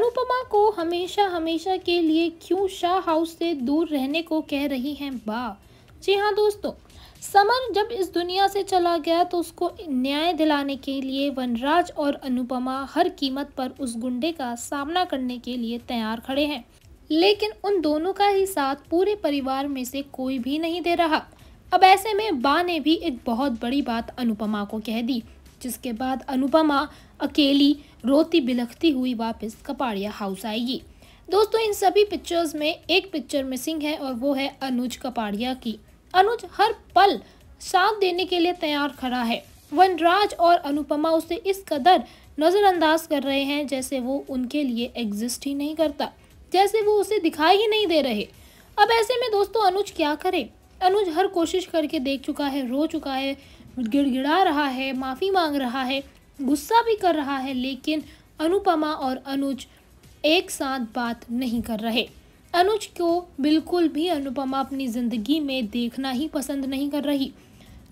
अनुपमा को हमेशा हमेशा के लिए क्यों शाह हाउस से दूर रहने को कह रही हैं बा जी हाँ दोस्तों समर जब इस दुनिया से चला गया तो उसको न्याय दिलाने के लिए वनराज और अनुपमा हर कीमत पर उस गुंडे का सामना करने के लिए तैयार खड़े हैं लेकिन उन दोनों का ही साथ पूरे परिवार में से कोई भी नहीं दे रहा अब ऐसे में बा ने भी एक बहुत बड़ी बात अनुपमा को कह दी जिसके बाद अनुपमा अकेली रोती बिलखती हुई वापस कपाड़िया हाउस आएगी दोस्तों इन सभी पिक्चर्स में एक पिक्चर मिसिंग है और वो है अनुज कपाड़िया की अनुज हर पल साथ देने के लिए तैयार खड़ा है वनराज और अनुपमा उसे इस कदर नज़रअंदाज कर रहे हैं जैसे वो उनके लिए एग्जिस्ट ही नहीं करता जैसे वो उसे दिखाई ही नहीं दे रहे अब ऐसे में दोस्तों अनुज क्या करे अनुज हर कोशिश करके देख चुका है रो चुका है गिड़गिड़ा रहा है माफ़ी मांग रहा है गुस्सा भी कर रहा है लेकिन अनुपमा और अनुज एक साथ बात नहीं कर रहे अनुज को बिल्कुल भी अनुपमा अपनी ज़िंदगी में देखना ही पसंद नहीं कर रही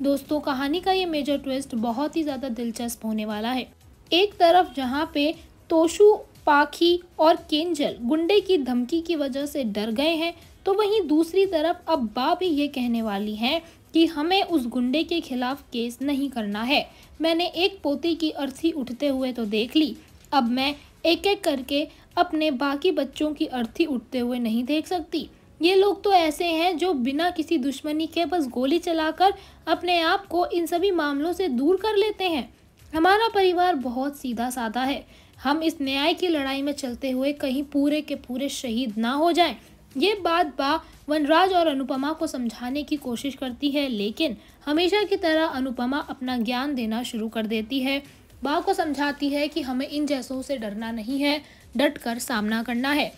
दोस्तों कहानी का ये मेजर ट्विस्ट बहुत ही ज़्यादा दिलचस्प होने वाला है एक तरफ जहाँ पे तोशु पाखी और केंजल गुंडे की धमकी की वजह से डर गए हैं तो वहीं दूसरी तरफ अब बा भी ये कहने वाली हैं कि हमें उस गुंडे के खिलाफ केस नहीं करना है मैंने एक पोती की अर्थी उठते हुए तो देख ली अब मैं एक एक करके अपने बाकी बच्चों की अर्थी उठते हुए नहीं देख सकती ये लोग तो ऐसे हैं जो बिना किसी दुश्मनी के बस गोली चलाकर अपने आप को इन सभी मामलों से दूर कर लेते हैं हमारा परिवार बहुत सीधा साधा है हम इस न्याय की लड़ाई में चलते हुए कहीं पूरे के पूरे शहीद ना हो जाएं ये बात बा वनराज और अनुपमा को समझाने की कोशिश करती है लेकिन हमेशा की तरह अनुपमा अपना ज्ञान देना शुरू कर देती है बा को समझाती है कि हमें इन जैसों से डरना नहीं है डट कर सामना करना है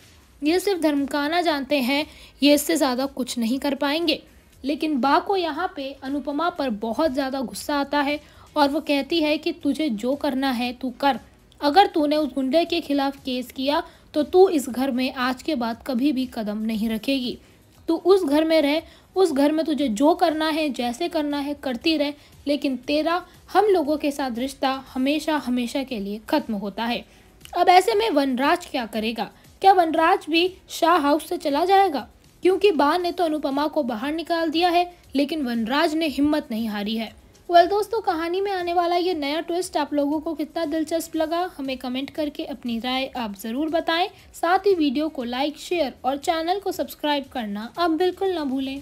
ये सिर्फ धर्मकाना जानते हैं ये इससे ज़्यादा कुछ नहीं कर पाएंगे लेकिन बा को यहाँ पे अनुपमा पर बहुत ज़्यादा गुस्सा आता है और वो कहती है कि तुझे जो करना है तू कर अगर तूने उस गुंडे के खिलाफ केस किया तो तू इस घर में आज के बाद कभी भी कदम नहीं रखेगी तू उस घर में रह उस घर में तुझे जो करना है जैसे करना है करती रह लेकिन तेरा हम लोगों के साथ रिश्ता हमेशा हमेशा के लिए ख़त्म होता है अब ऐसे में वनराज क्या करेगा क्या वनराज भी शाह हाउस से चला जाएगा क्योंकि बा ने तो अनुपमा को बाहर निकाल दिया है लेकिन वनराज ने हिम्मत नहीं हारी है वेल well, दोस्तों कहानी में आने वाला ये नया ट्विस्ट आप लोगों को कितना दिलचस्प लगा हमें कमेंट करके अपनी राय आप ज़रूर बताएं साथ ही वीडियो को लाइक शेयर और चैनल को सब्सक्राइब करना आप बिल्कुल ना भूलें